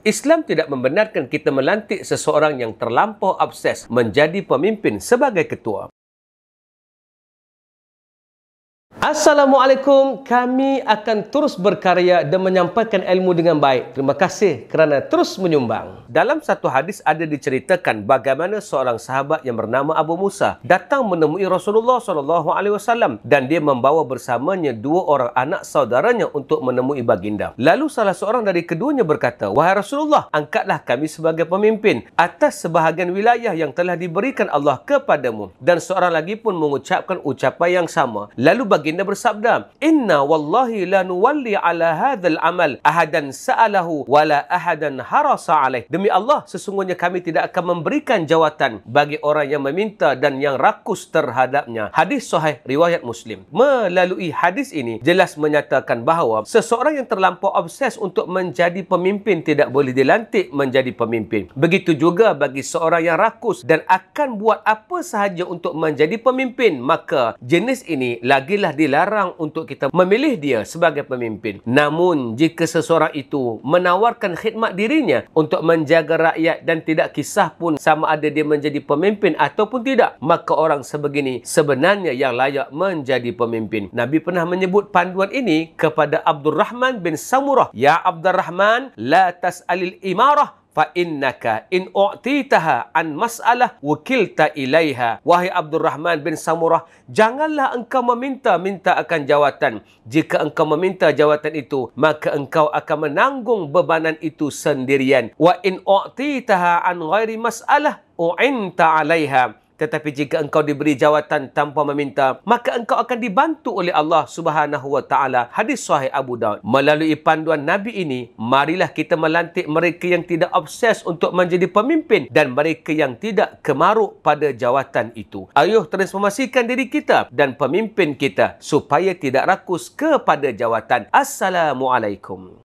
Islam tidak membenarkan kita melantik seseorang yang terlampau abses menjadi pemimpin sebagai ketua. Assalamualaikum, kami akan terus berkarya dan menyampaikan ilmu dengan baik. Terima kasih kerana terus menyumbang. Dalam satu hadis ada diceritakan bagaimana seorang sahabat yang bernama Abu Musa datang menemui Rasulullah SAW dan dia membawa bersamanya dua orang anak saudaranya untuk menemui baginda. Lalu salah seorang dari keduanya berkata, "Wahai Rasulullah, angkatlah kami sebagai pemimpin atas sebahagian wilayah yang telah diberikan Allah kepadamu." Dan seorang lagi pun mengucapkan ucapan yang sama. Lalu baginda baginda bersabda inna wallahi la nuwalli ala hadzal amal ahadan sa'alahu wala ahadan harasa alaih demi Allah sesungguhnya kami tidak akan memberikan jawatan bagi orang yang meminta dan yang rakus terhadapnya hadis sahih riwayat muslim melalui hadis ini jelas menyatakan bahawa seseorang yang terlampau obses untuk menjadi pemimpin tidak boleh dilantik menjadi pemimpin begitu juga bagi seorang yang rakus dan akan buat apa sahaja untuk menjadi pemimpin maka jenis ini lagilah dilarang untuk kita memilih dia sebagai pemimpin. Namun, jika seseorang itu menawarkan khidmat dirinya untuk menjaga rakyat dan tidak kisah pun sama ada dia menjadi pemimpin ataupun tidak, maka orang sebegini sebenarnya yang layak menjadi pemimpin. Nabi pernah menyebut panduan ini kepada Abdul Rahman bin Samurah. Ya Abdul Rahman, la tas'alil imarah fa innaka in u'titaha an mas'alah wukilta ilaiha wahai Abdul Rahman bin Samurah janganlah engkau meminta minta akan jawatan jika engkau meminta jawatan itu maka engkau akan menanggung bebanan itu sendirian wa in u'titaha an ghairi mas'alah u'inta alaiha tetapi jika engkau diberi jawatan tanpa meminta, maka engkau akan dibantu oleh Allah Subhanahu Wa Taala. Hadis Sahih Abu Daud. Melalui panduan Nabi ini, marilah kita melantik mereka yang tidak obses untuk menjadi pemimpin dan mereka yang tidak kemaruk pada jawatan itu. Ayuh transformasikan diri kita dan pemimpin kita supaya tidak rakus kepada jawatan. Assalamualaikum.